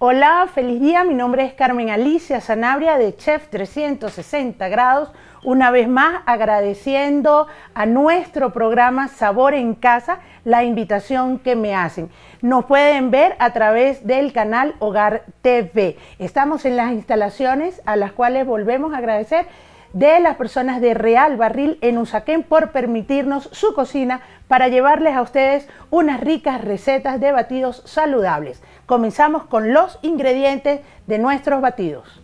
Hola, feliz día. Mi nombre es Carmen Alicia Sanabria de Chef 360 grados. Una vez más agradeciendo a nuestro programa Sabor en Casa la invitación que me hacen. Nos pueden ver a través del canal Hogar TV. Estamos en las instalaciones a las cuales volvemos a agradecer de las personas de Real Barril en Usaquén por permitirnos su cocina para llevarles a ustedes unas ricas recetas de batidos saludables. Comenzamos con los ingredientes de nuestros batidos.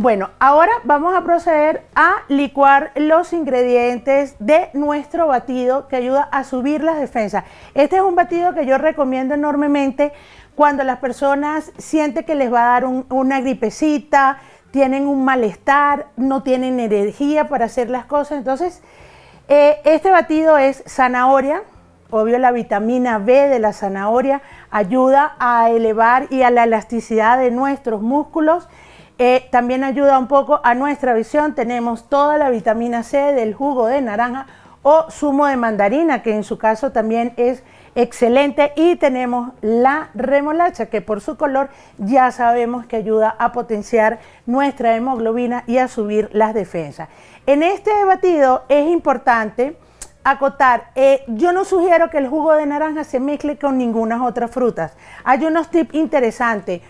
Bueno, ahora vamos a proceder a licuar los ingredientes de nuestro batido que ayuda a subir las defensas. Este es un batido que yo recomiendo enormemente cuando las personas sienten que les va a dar una gripecita, tienen un malestar, no tienen energía para hacer las cosas. Entonces, eh, este batido es zanahoria, obvio la vitamina B de la zanahoria ayuda a elevar y a la elasticidad de nuestros músculos. Eh, también ayuda un poco a nuestra visión. Tenemos toda la vitamina C del jugo de naranja o zumo de mandarina, que en su caso también es excelente. Y tenemos la remolacha, que por su color ya sabemos que ayuda a potenciar nuestra hemoglobina y a subir las defensas. En este debatido es importante acotar, eh, yo no sugiero que el jugo de naranja se mezcle con ninguna otra fruta... Hay unos tips interesantes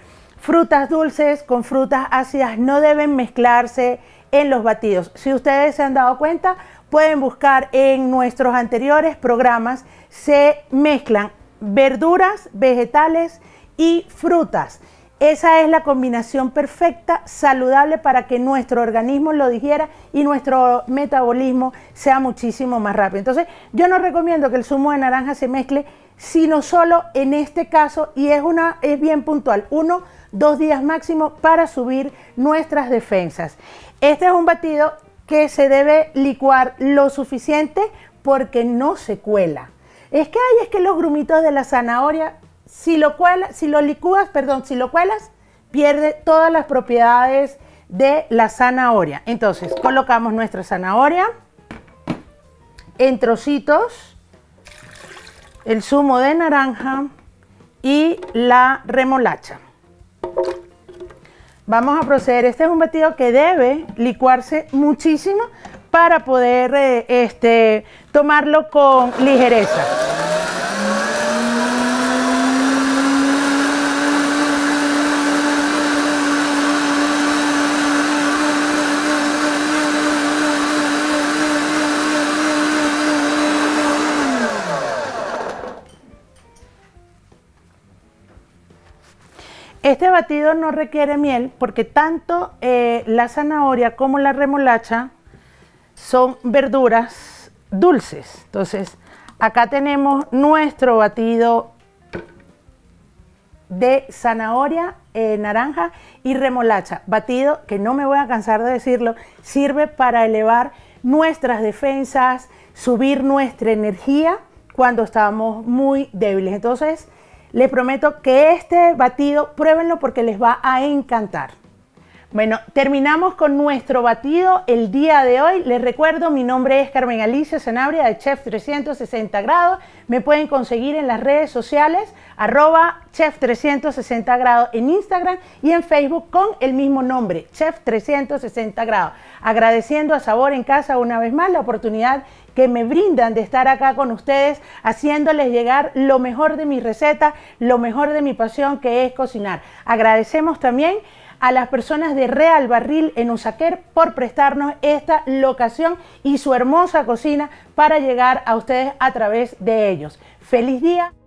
Frutas dulces con frutas ácidas no deben mezclarse en los batidos. Si ustedes se han dado cuenta, pueden buscar en nuestros anteriores programas, se mezclan verduras, vegetales y frutas. Esa es la combinación perfecta, saludable para que nuestro organismo lo digiera y nuestro metabolismo sea muchísimo más rápido. Entonces, yo no recomiendo que el zumo de naranja se mezcle, sino solo en este caso, y es, una, es bien puntual. Uno dos días máximo para subir nuestras defensas. Este es un batido que se debe licuar lo suficiente porque no se cuela. Es que hay es que los grumitos de la zanahoria, si lo cuela, si lo licúas, perdón, si lo cuelas, pierde todas las propiedades de la zanahoria. Entonces, colocamos nuestra zanahoria en trocitos, el zumo de naranja y la remolacha. Vamos a proceder. Este es un batido que debe licuarse muchísimo para poder eh, este, tomarlo con ligereza. Este batido no requiere miel porque tanto eh, la zanahoria como la remolacha son verduras dulces. Entonces, acá tenemos nuestro batido de zanahoria, eh, naranja y remolacha. Batido que no me voy a cansar de decirlo, sirve para elevar nuestras defensas, subir nuestra energía cuando estamos muy débiles. Entonces, les prometo que este batido pruébenlo porque les va a encantar. Bueno, terminamos con nuestro batido el día de hoy. Les recuerdo, mi nombre es Carmen Alicia Sanabria de Chef 360 Grados. Me pueden conseguir en las redes sociales, arroba Chef 360 Grados en Instagram y en Facebook con el mismo nombre, Chef 360 Grados. Agradeciendo a Sabor en Casa una vez más la oportunidad que me brindan de estar acá con ustedes, haciéndoles llegar lo mejor de mi receta, lo mejor de mi pasión que es cocinar. Agradecemos también a las personas de Real Barril en Usaquer por prestarnos esta locación y su hermosa cocina para llegar a ustedes a través de ellos. ¡Feliz día!